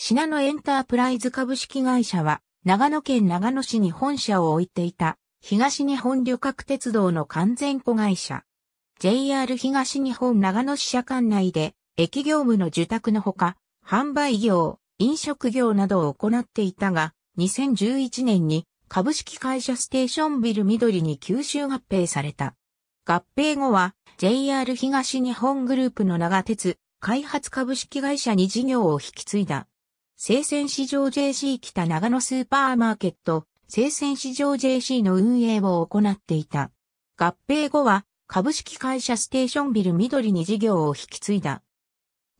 品野エンタープライズ株式会社は、長野県長野市に本社を置いていた、東日本旅客鉄道の完全子会社。JR 東日本長野支社管内で、駅業務の受託のほか、販売業、飲食業などを行っていたが、2011年に株式会社ステーションビル緑に吸収合併された。合併後は JR 東日本グループの長鉄開発株式会社に事業を引き継いだ。生鮮市場 JC 北長野スーパーマーケット、生鮮市場 JC の運営を行っていた。合併後は、株式会社ステーションビル緑に事業を引き継いだ。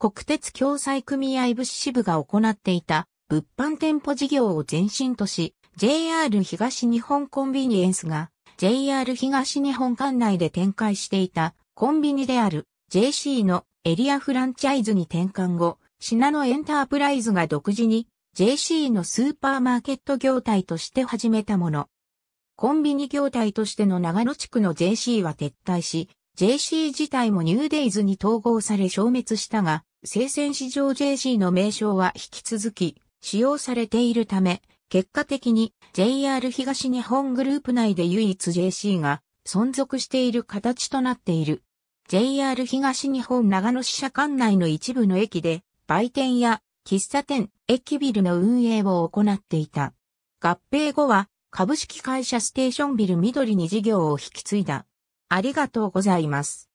国鉄共済組合物支部が行っていた物販店舗事業を前身とし、JR 東日本コンビニエンスが JR 東日本管内で展開していたコンビニである JC のエリアフランチャイズに転換後、シナノエンタープライズが独自に JC のスーパーマーケット業態として始めたもの。コンビニ業態としての長野地区の JC は撤退し、JC 自体もニューデイズに統合され消滅したが、生鮮市場 JC の名称は引き続き使用されているため、結果的に JR 東日本グループ内で唯一 JC が存続している形となっている。JR 東日本長野支社管内の一部の駅で売店や喫茶店、駅ビルの運営を行っていた。合併後は株式会社ステーションビル緑に事業を引き継いだ。ありがとうございます。